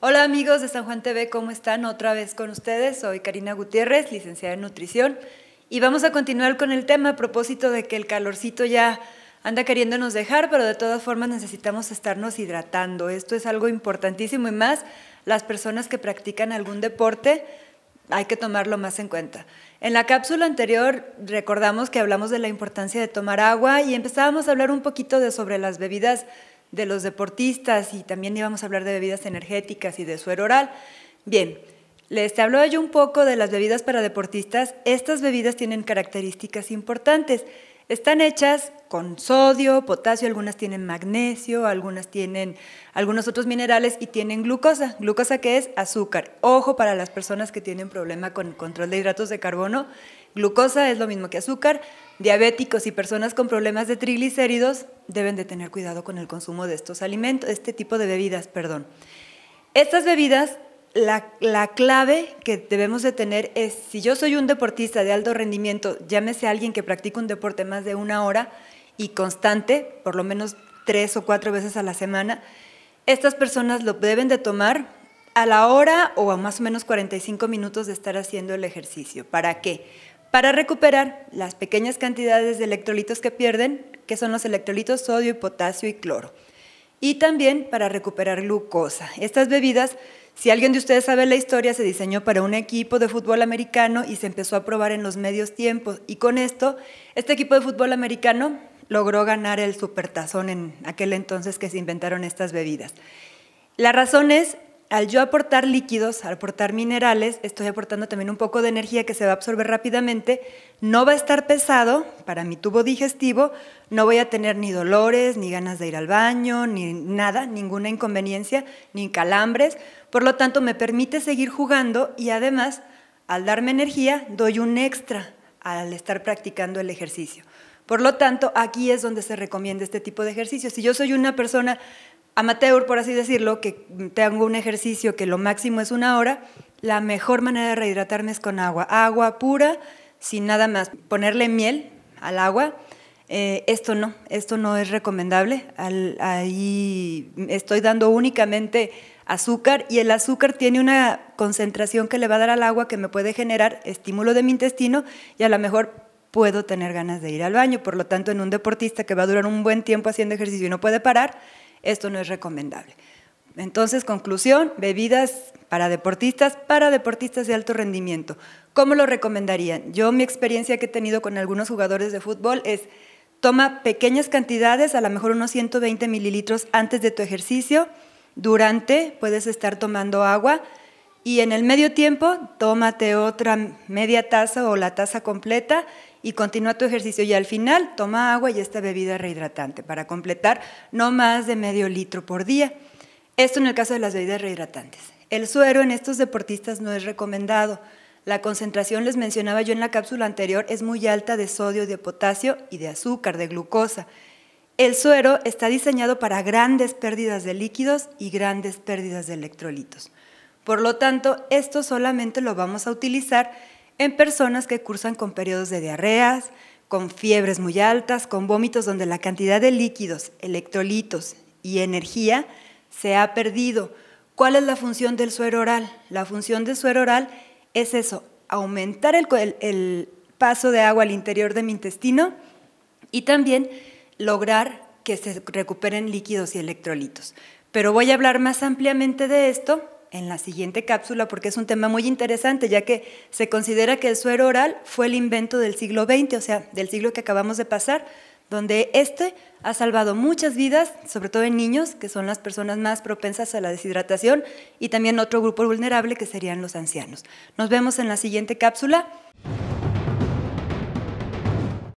Hola amigos de San Juan TV, ¿cómo están? Otra vez con ustedes. Soy Karina Gutiérrez, licenciada en nutrición, y vamos a continuar con el tema a propósito de que el calorcito ya anda queriéndonos dejar, pero de todas formas necesitamos estarnos hidratando. Esto es algo importantísimo y más las personas que practican algún deporte hay que tomarlo más en cuenta. En la cápsula anterior recordamos que hablamos de la importancia de tomar agua y empezábamos a hablar un poquito de sobre las bebidas de los deportistas y también íbamos a hablar de bebidas energéticas y de suero oral. Bien, les habló ayer un poco de las bebidas para deportistas. Estas bebidas tienen características importantes. Están hechas con sodio, potasio, algunas tienen magnesio, algunas tienen algunos otros minerales y tienen glucosa. Glucosa que es azúcar. Ojo para las personas que tienen problema con control de hidratos de carbono. Glucosa es lo mismo que azúcar. Diabéticos y personas con problemas de triglicéridos deben de tener cuidado con el consumo de estos alimentos, este tipo de bebidas, perdón. Estas bebidas, la, clave que debemos de tener es, si yo soy un deportista de alto rendimiento, llámese a alguien que practica un deporte más de una hora y constante, por lo menos tres o cuatro veces a la semana, estas personas lo deben de tomar a la hora o a más o menos 45 minutos de estar haciendo el ejercicio. ¿Para qué? Para recuperar las pequeñas cantidades de electrolitos que pierden que son los electrolitos sodio, y potasio y cloro. Y también para recuperar glucosa. Estas bebidas, si alguien de ustedes sabe la historia, se diseñó para un equipo de fútbol americano y se empezó a probar en los medios tiempos. Y con esto, este equipo de fútbol americano logró ganar el supertazón en aquel entonces que se inventaron estas bebidas. La razón es al yo aportar líquidos, al aportar minerales, estoy aportando también un poco de energía que se va a absorber rápidamente, no va a estar pesado para mi tubo digestivo, no voy a tener ni dolores, ni ganas de ir al baño, ni nada, ninguna inconveniencia, ni calambres, por lo tanto me permite seguir jugando y además, al darme energía, doy un extra al estar practicando el ejercicio. Por lo tanto, aquí es donde se recomienda este tipo de ejercicio. Si yo soy una persona amateur, por así decirlo, que tengo un ejercicio que lo máximo es una hora, la mejor manera de rehidratarme es con agua. Agua pura, sin nada más. Ponerle miel al agua. Eh, esto no, esto no es recomendable. ahí estoy dando únicamente azúcar y el azúcar tiene una concentración que le va a dar al agua que me puede generar estímulo de mi intestino y a lo mejor puedo tener ganas de ir al baño. Por lo tanto, en un deportista que va a durar un buen tiempo haciendo ejercicio y no puede parar, esto no es recomendable. Entonces, conclusión, bebidas para deportistas, para deportistas de alto rendimiento. ¿Cómo lo recomendarían? Yo mi experiencia que he tenido con algunos jugadores de fútbol es toma pequeñas cantidades, a lo mejor unos 120 mililitros antes de tu ejercicio. Durante puedes estar tomando agua. Y en el medio tiempo, tómate otra media taza o la taza completa y continúa tu ejercicio. Y al final, toma agua y esta bebida rehidratante para completar no más de medio litro por día. Esto en el caso de las bebidas rehidratantes. El suero en estos deportistas no es recomendado. La concentración, les mencionaba yo en la cápsula anterior, es muy alta de sodio, de potasio y de azúcar, de glucosa. El suero está diseñado para grandes pérdidas de líquidos y grandes pérdidas de electrolitos. Por lo tanto, esto solamente lo vamos a utilizar en personas que cursan con periodos de diarreas, con fiebres muy altas, con vómitos donde la cantidad de líquidos, electrolitos y energía se ha perdido. ¿Cuál es la función del suero oral? La función del suero oral es eso, aumentar el, el paso de agua al interior de mi intestino y también lograr que se recuperen líquidos y electrolitos. Pero voy a hablar más ampliamente de esto en la siguiente cápsula porque es un tema muy interesante, ya que se considera que el suero oral fue el invento del siglo XX, o sea, del siglo que acabamos de pasar, donde este ha salvado muchas vidas, sobre todo en niños, que son las personas más propensas a la deshidratación, y también otro grupo vulnerable que serían los ancianos. Nos vemos en la siguiente cápsula.